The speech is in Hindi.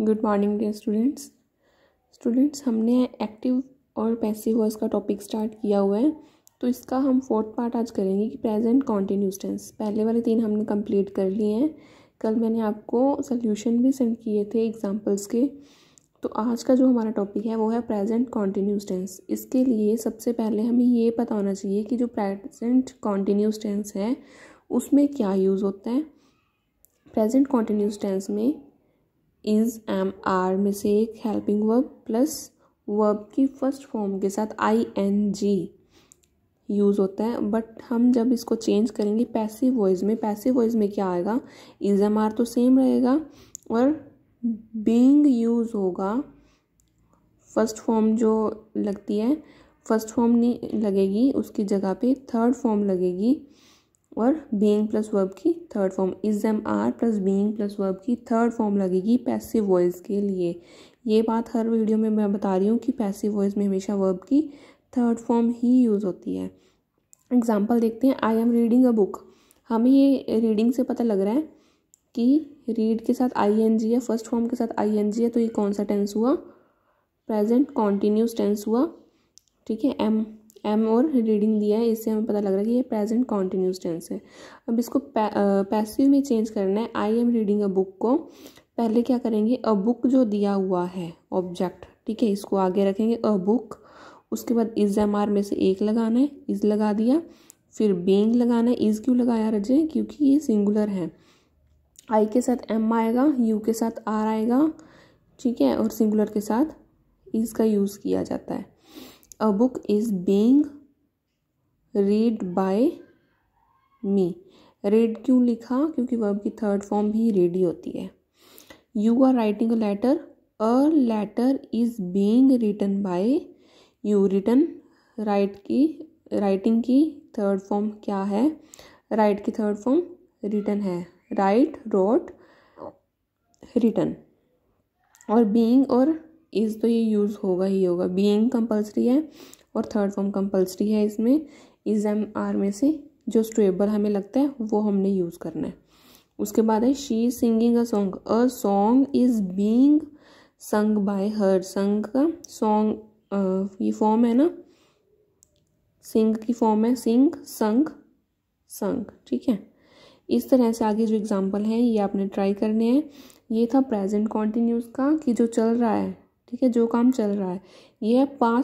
good morning dear students students हमने एक्टिव और पैसिव वर्स का टॉपिक स्टार्ट किया हुआ है तो इसका हम फोर्थ पार्ट आज करेंगे कि प्रेजेंट कॉन्टीन्यूस टेंस पहले वाले तीन हमने कंप्लीट कर लिए हैं कल मैंने आपको सोल्यूशन भी सेंड किए थे एग्जाम्पल्स के तो आज का जो हमारा टॉपिक है वो है प्रेजेंट कॉन्टीन्यूस टेंस इसके लिए सबसे पहले हमें ये पता होना चाहिए कि जो प्रेजेंट कॉन्टीन्यूस टेंस है उसमें क्या यूज़ होता है प्रेजेंट कॉन्टीन्यूस टेंस में इज एम आर में से एक हेल्पिंग वर्ब प्लस वर्ब की फर्स्ट फॉर्म के साथ आई एन जी यूज़ होता है बट हम जब इसको चेंज करेंगे पैसिव वॉइस में पैसिव वॉइस में क्या आएगा इज एम आर तो सेम रहेगा और बींग यूज़ होगा फर्स्ट फॉर्म जो लगती है फर्स्ट फॉर्म नहीं लगेगी उसकी जगह पे थर्ड फॉर्म लगेगी और बींग प्लस वर्ब की third form is am are plus being plus verb की थर्ड फॉर्म लगेगी पैसिव वॉइस के लिए ये बात हर वीडियो में मैं बता रही हूँ कि पैसिव वॉइस में हमेशा वर्ब की थर्ड फॉर्म ही यूज़ होती है एग्जाम्पल देखते हैं I am reading a book हमें ये रीडिंग से पता लग रहा है कि रीड के साथ आई एन जी है फर्स्ट फॉर्म के साथ आई एन जी है तो ये कौन सा टेंस हुआ प्रेजेंट कॉन्टीन्यूस टेंस हुआ ठीक है एम एम और रीडिंग दिया है इससे हमें पता लग रहा है कि ये प्रेजेंट कॉन्टीन्यूस टेंस है अब इसको पैसिव में चेंज करना है I am reading a book को पहले क्या करेंगे अ बुक जो दिया हुआ है ऑब्जेक्ट ठीक है इसको आगे रखेंगे अ बुक उसके बाद इज एम आर में से एक लगाना है इज लगा दिया फिर बींग लगाना है इज़ क्यों लगाया रजे क्योंकि ये सिंगुलर है आई के साथ एम आएगा यू के साथ आर आएगा ठीक है और सिंगुलर के साथ इसका यूज़ किया जाता है a book is being read by me read क्यों लिखा क्योंकि वर्ब की थर्ड फॉर्म भी रेड ही होती है you are writing a letter a letter is being written by you written write की राइटिंग की थर्ड फॉर्म क्या है राइट की थर्ड फॉर्म रिटन है राइट रोट रिटन और बींग और इज़ तो ये यूज़ होगा ही होगा बीइंग कंपलसरी है और थर्ड फॉर्म कंपलसरी है इसमें इज एम आर में से जो स्टेबल हमें लगता है वो हमने यूज़ करना है उसके बाद है she is singing a song a song is being sung by her sung का सॉन्ग ये फॉर्म है ना सिंग की फॉर्म है सिंग संग संग ठीक है इस तरह से आगे जो एग्जाम्पल है ये आपने ट्राई करने हैं ये था प्रेजेंट कॉन्टीन्यूस का कि जो चल रहा है ठीक है जो काम चल रहा है यह पाँच